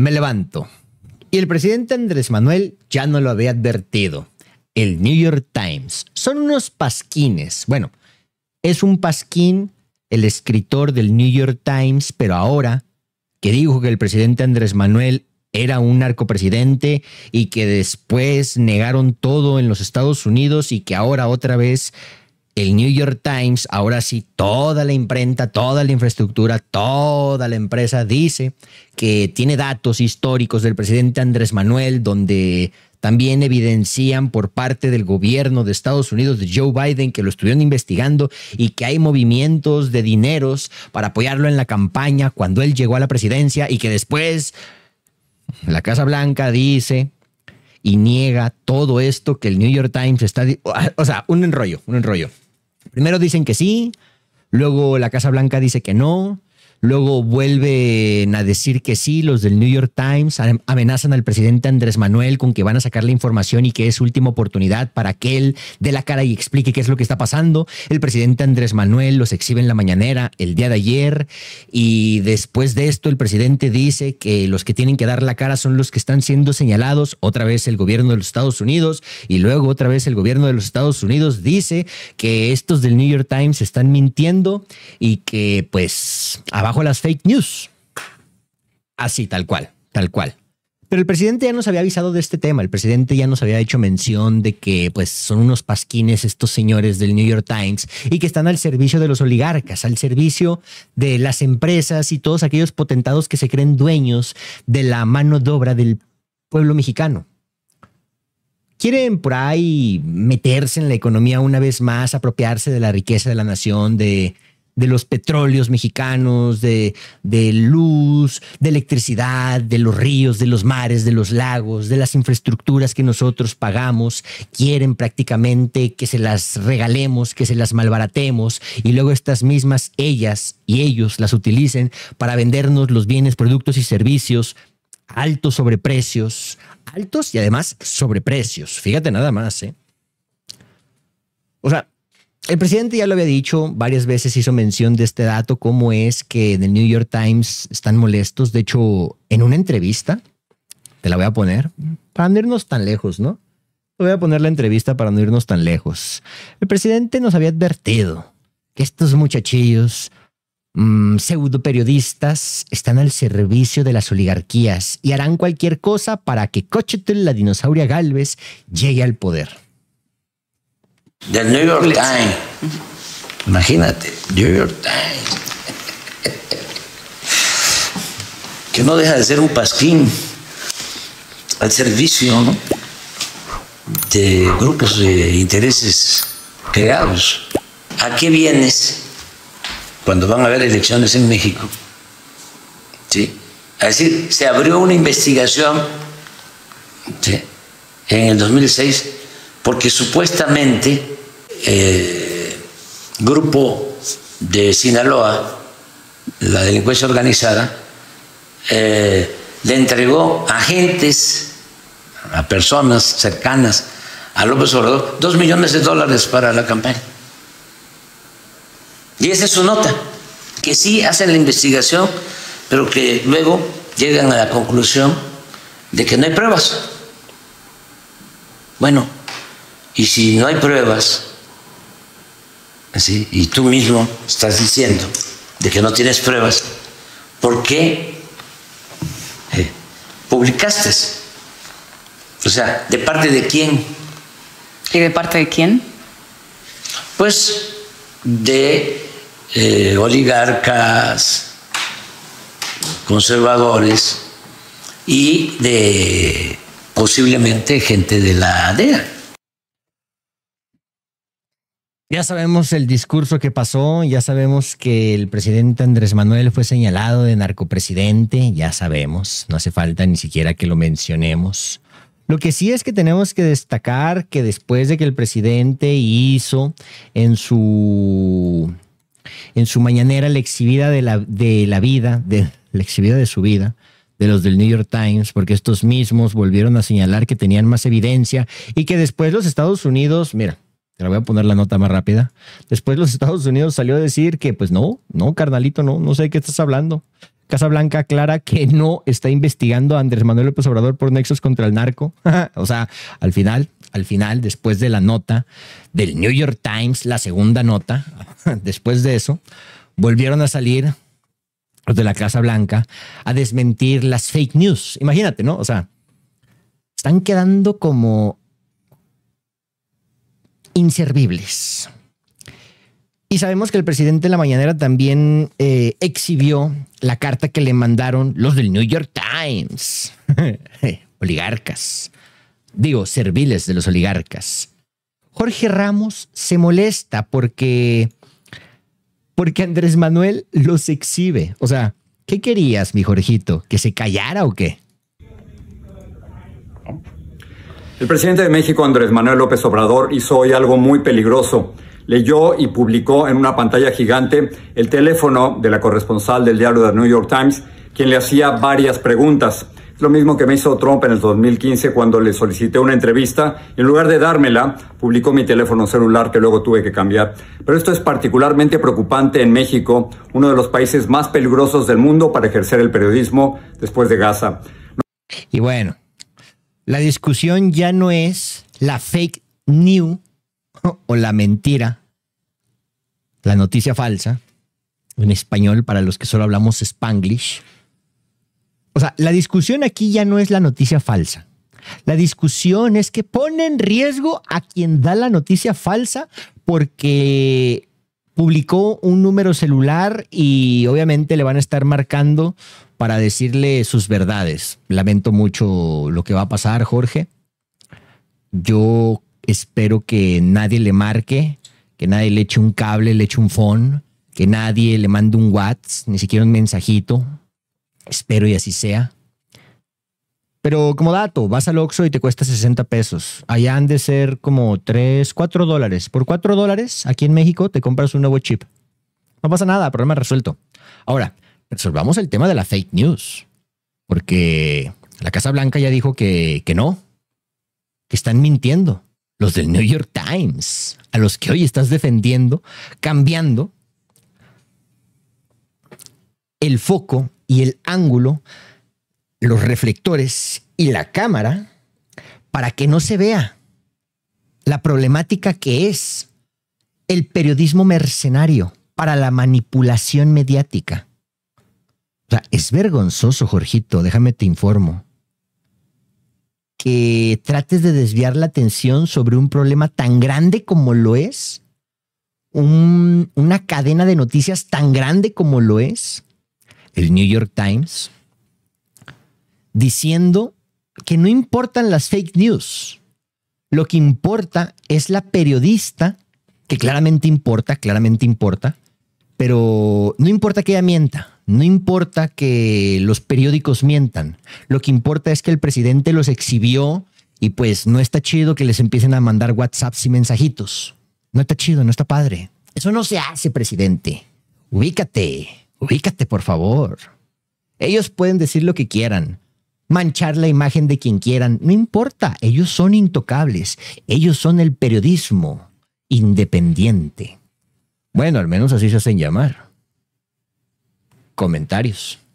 Me levanto. Y el presidente Andrés Manuel ya no lo había advertido. El New York Times. Son unos pasquines. Bueno, es un pasquín el escritor del New York Times, pero ahora que dijo que el presidente Andrés Manuel era un narcopresidente y que después negaron todo en los Estados Unidos y que ahora otra vez el New York Times, ahora sí, toda la imprenta, toda la infraestructura, toda la empresa dice que tiene datos históricos del presidente Andrés Manuel, donde también evidencian por parte del gobierno de Estados Unidos de Joe Biden que lo estuvieron investigando y que hay movimientos de dineros para apoyarlo en la campaña cuando él llegó a la presidencia y que después la Casa Blanca dice y niega todo esto que el New York Times está... O sea, un enrollo, un enrollo. Primero dicen que sí, luego la Casa Blanca dice que no, Luego vuelven a decir que sí, los del New York Times amenazan al presidente Andrés Manuel con que van a sacar la información y que es última oportunidad para que él dé la cara y explique qué es lo que está pasando. El presidente Andrés Manuel los exhibe en la mañanera el día de ayer y después de esto el presidente dice que los que tienen que dar la cara son los que están siendo señalados, otra vez el gobierno de los Estados Unidos y luego otra vez el gobierno de los Estados Unidos dice que estos del New York Times están mintiendo y que pues Bajo las fake news. Así, tal cual, tal cual. Pero el presidente ya nos había avisado de este tema. El presidente ya nos había hecho mención de que pues son unos pasquines estos señores del New York Times y que están al servicio de los oligarcas, al servicio de las empresas y todos aquellos potentados que se creen dueños de la mano de obra del pueblo mexicano. Quieren por ahí meterse en la economía una vez más, apropiarse de la riqueza de la nación, de de los petróleos mexicanos, de, luz, de electricidad, de los ríos, de los mares, de los lagos, de las infraestructuras que nosotros pagamos, quieren prácticamente que se las regalemos, que se las malbaratemos y luego estas mismas ellas y ellos las utilicen para vendernos los bienes, productos y servicios altos sobre precios, altos y además sobre precios. Fíjate nada más, ¿eh? O sea, el presidente ya lo había dicho, varias veces hizo mención de este dato, cómo es que en el New York Times están molestos. De hecho, en una entrevista, te la voy a poner, para no irnos tan lejos, ¿no? Te voy a poner la entrevista para no irnos tan lejos. El presidente nos había advertido que estos muchachillos mm, pseudo periodistas están al servicio de las oligarquías y harán cualquier cosa para que Cochetel, la dinosauria Galvez, llegue al poder. Del New York Times. Imagínate, New York Times. que no deja de ser un pasquín al servicio de grupos de intereses creados. ¿A qué vienes cuando van a haber elecciones en México? ¿Sí? Es decir, se abrió una investigación en el 2006 porque supuestamente eh, grupo de Sinaloa, la delincuencia organizada, eh, le entregó agentes, a personas cercanas a López Obrador, dos millones de dólares para la campaña. Y esa es su nota, que sí hacen la investigación, pero que luego llegan a la conclusión de que no hay pruebas. Bueno, y si no hay pruebas, y tú mismo estás diciendo de que no tienes pruebas, ¿por qué eh, publicaste? O sea, ¿de parte de quién? ¿Y de parte de quién? Pues de eh, oligarcas, conservadores y de posiblemente gente de la DEA. Ya sabemos el discurso que pasó, ya sabemos que el presidente Andrés Manuel fue señalado de narcopresidente, ya sabemos, no hace falta ni siquiera que lo mencionemos. Lo que sí es que tenemos que destacar que después de que el presidente hizo en su en su mañanera la exhibida de la, de la vida, de la exhibida de su vida, de los del New York Times, porque estos mismos volvieron a señalar que tenían más evidencia y que después los Estados Unidos, mira, te la voy a poner la nota más rápida. Después los Estados Unidos salió a decir que, pues no, no, carnalito, no, no sé de qué estás hablando. Casa Blanca aclara que no está investigando a Andrés Manuel López Obrador por nexos contra el narco. o sea, al final, al final, después de la nota del New York Times, la segunda nota, después de eso, volvieron a salir los de la Casa Blanca a desmentir las fake news. Imagínate, ¿no? O sea, están quedando como inservibles. Y sabemos que el presidente de la mañanera también eh, exhibió la carta que le mandaron los del New York Times, oligarcas, digo, serviles de los oligarcas. Jorge Ramos se molesta porque, porque Andrés Manuel los exhibe. O sea, ¿qué querías, mi Jorgito? ¿Que se callara o qué? El presidente de México, Andrés Manuel López Obrador, hizo hoy algo muy peligroso. Leyó y publicó en una pantalla gigante el teléfono de la corresponsal del diario The New York Times, quien le hacía varias preguntas. Es lo mismo que me hizo Trump en el 2015 cuando le solicité una entrevista y en lugar de dármela, publicó mi teléfono celular que luego tuve que cambiar. Pero esto es particularmente preocupante en México, uno de los países más peligrosos del mundo para ejercer el periodismo después de Gaza. Y bueno, la discusión ya no es la fake news o la mentira, la noticia falsa, en español para los que solo hablamos spanglish. O sea, la discusión aquí ya no es la noticia falsa. La discusión es que pone en riesgo a quien da la noticia falsa porque publicó un número celular y obviamente le van a estar marcando para decirle sus verdades. Lamento mucho lo que va a pasar, Jorge. Yo espero que nadie le marque, que nadie le eche un cable, le eche un phone, que nadie le mande un WhatsApp, ni siquiera un mensajito. Espero y así sea. Pero como dato, vas al Oxxo y te cuesta 60 pesos. Allá han de ser como 3, 4 dólares. Por 4 dólares, aquí en México, te compras un nuevo chip. No pasa nada, problema resuelto. Ahora, resolvamos el tema de la fake news, porque la Casa Blanca ya dijo que, no, que están mintiendo. Los del New York Times, a los que hoy estás defendiendo, cambiando el foco y el ángulo, los reflectores y la cámara para que no se vea la problemática que es el periodismo mercenario para la manipulación mediática. O sea, es vergonzoso, Jorgito, déjame te informo. Que trates de desviar la atención sobre un problema tan grande como lo es, una cadena de noticias tan grande como lo es, el New York Times, diciendo que no importan las fake news. Lo que importa es la periodista, que claramente importa, claramente importa, pero no importa que ella mienta. No importa que los periódicos mientan, lo que importa es que el presidente los exhibió y pues no está chido que les empiecen a mandar WhatsApps y mensajitos. No está chido, no está padre. Eso no se hace, presidente. Ubícate, ubícate, por favor. Ellos pueden decir lo que quieran, manchar la imagen de quien quieran, no importa, ellos son intocables, ellos son el periodismo independiente. Bueno, al menos así se hacen llamar comentarios.